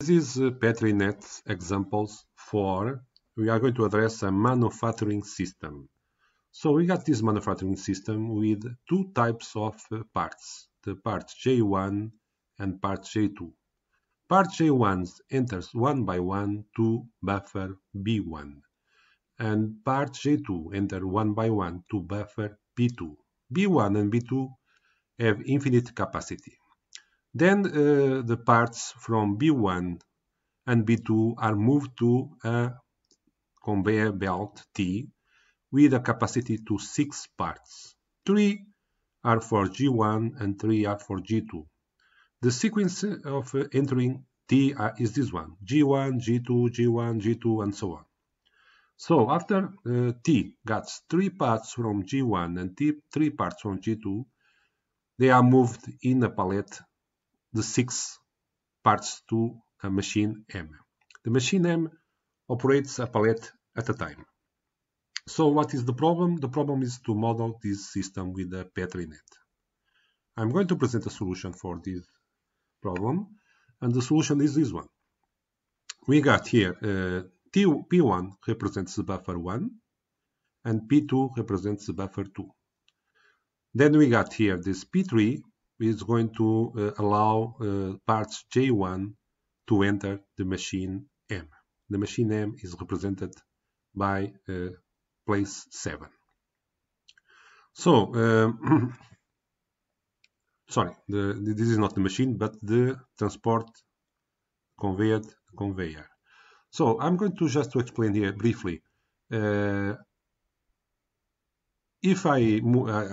This is uh, PetriNet examples for we are going to address a manufacturing system. So we got this manufacturing system with two types of uh, parts, the part J1 and part J2. Part J1 enters one by one to buffer B1, and part J2 enter one by one to buffer B2. B1 and B2 have infinite capacity. Then uh, the parts from B1 and B2 are moved to a conveyor belt T with a capacity to 6 parts. 3 are for G1 and 3 are for G2. The sequence of uh, entering T uh, is this one, G1, G2, G1, G2, and so on. So after uh, T gets 3 parts from G1 and T 3 parts from G2, they are moved in a pallet the six parts to a machine M. The machine M operates a pallet at a time. So what is the problem? The problem is to model this system with a Petri net. I'm going to present a solution for this problem, and the solution is this one. We got here uh, P1 represents the buffer 1, and P2 represents the buffer 2. Then we got here this P3 is going to uh, allow uh, parts J1 to enter the machine M. The machine M is represented by uh, place 7. So, um, sorry, the, this is not the machine, but the transport conveyed conveyor. So I'm going to just to explain here briefly if I,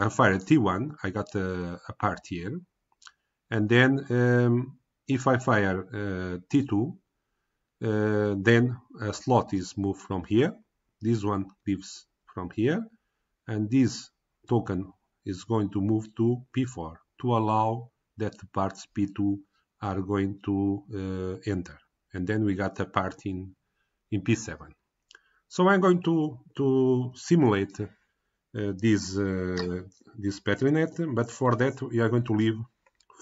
fire t T1, I got a, a part here. And then um, if I fire uh, T2, uh, then a slot is moved from here. This one leaves from here. And this token is going to move to P4 to allow that the parts P2 are going to uh, enter. And then we got a part in, in P7. So I'm going to, to simulate uh, this uh, this patrinet but for that we are going to leave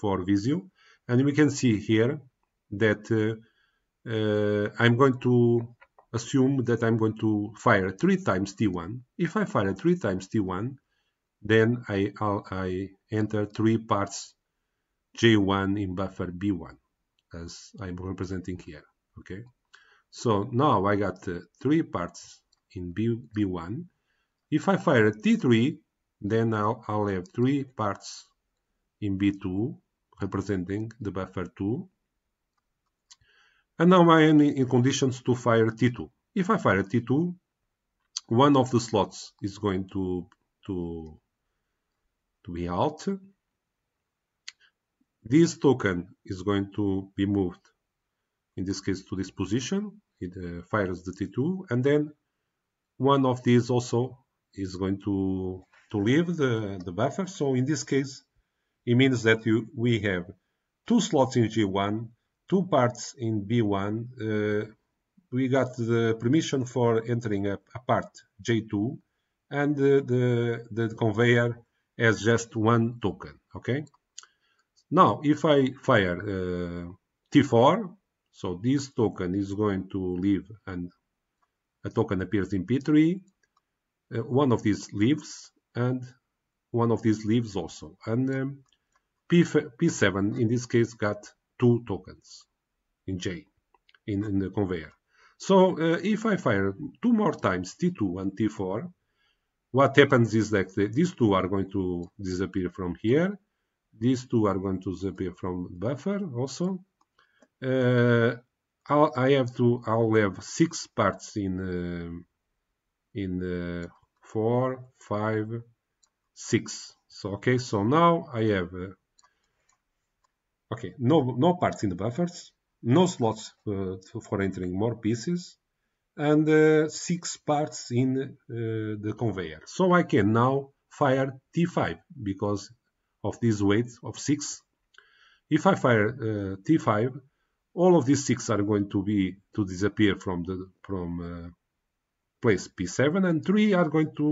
for Visio and we can see here that uh, I'm going to assume that I'm going to fire three times T1. If I fire three times T1, then I, I enter three parts J1 in buffer B1, as I'm representing here, okay? So now I got uh, three parts in B, B1, if I fire at 3 then I'll, I'll have three parts in b2 representing the buffer 2. And now I am in conditions to fire t2. If I fire t2, one of the slots is going to, to, to be out. This token is going to be moved, in this case, to this position. It uh, fires the T2, and then one of these also is going to, to leave the, the buffer. So in this case, it means that you, we have two slots in G1, two parts in B1. Uh, we got the permission for entering a, a part J2 and the, the, the, conveyor has just one token, okay? Now, if I fire uh, T4, so this token is going to leave and a token appears in P3 uh, one of these leaves and one of these leaves also. And um, P, P7 in this case got two tokens in J, in, in the conveyor. So uh, if I fire two more times T2 and T4, what happens is that the, these two are going to disappear from here. These two are going to disappear from buffer also. Uh, I'll, I have to, I'll have six parts in, um, uh, in four, five, six. So okay, so now I have uh, okay no no parts in the buffers, no slots uh, for entering more pieces, and uh, six parts in uh, the conveyor. So I can now fire T5 because of this weight of six. If I fire uh, T5, all of these six are going to be to disappear from the from uh, place P7 and three are going to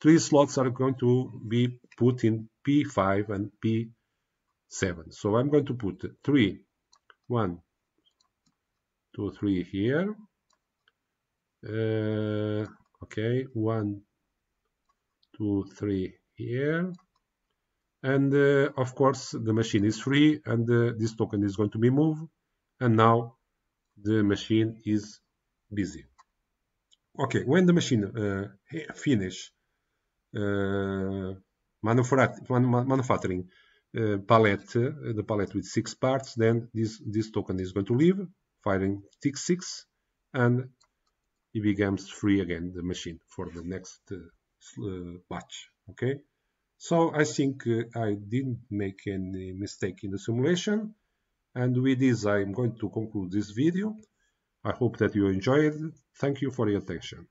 three slots are going to be put in P5 and P7. So I'm going to put three, one, two, three here. Uh, okay, one, two, three here. And uh, of course, the machine is free and uh, this token is going to be moved. And now the machine is busy okay, when the machine uh, finish uh, manufacturing uh, uh, the pallet with six parts, then this, this token is going to leave, firing tick six, and it becomes free again, the machine, for the next uh, batch, okay? So I think uh, I didn't make any mistake in the simulation, and with this I'm going to conclude this video. I hope that you enjoyed. Thank you for your attention.